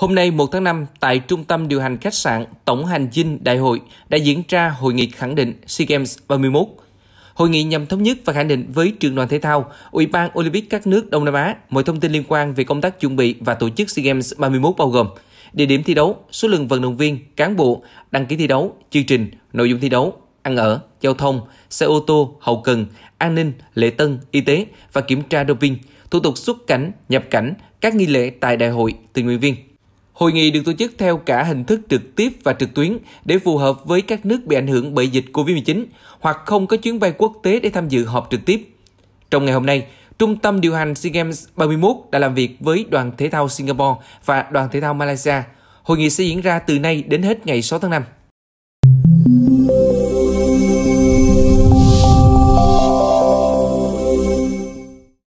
Hôm nay 1 tháng 5, tại Trung tâm điều hành khách sạn Tổng hành dinh Đại hội đã diễn ra hội nghị khẳng định SEA Games 31. Hội nghị nhằm thống nhất và khẳng định với trường đoàn thể thao, Ủy ban Olympic các nước Đông Nam Á mọi thông tin liên quan về công tác chuẩn bị và tổ chức SEA Games 31 bao gồm địa điểm thi đấu, số lượng vận động viên, cán bộ, đăng ký thi đấu, chương trình, nội dung thi đấu, ăn ở, giao thông, xe ô tô, hậu cần, an ninh, lễ tân, y tế và kiểm tra doping, thủ tục xuất cảnh, nhập cảnh, các nghi lễ tại đại hội tình nguyện viên. Hội nghị được tổ chức theo cả hình thức trực tiếp và trực tuyến để phù hợp với các nước bị ảnh hưởng bởi dịch COVID-19 hoặc không có chuyến bay quốc tế để tham dự họp trực tiếp. Trong ngày hôm nay, Trung tâm điều hành SEA Games 31 đã làm việc với đoàn thể thao Singapore và đoàn thể thao Malaysia. Hội nghị sẽ diễn ra từ nay đến hết ngày 6 tháng 5.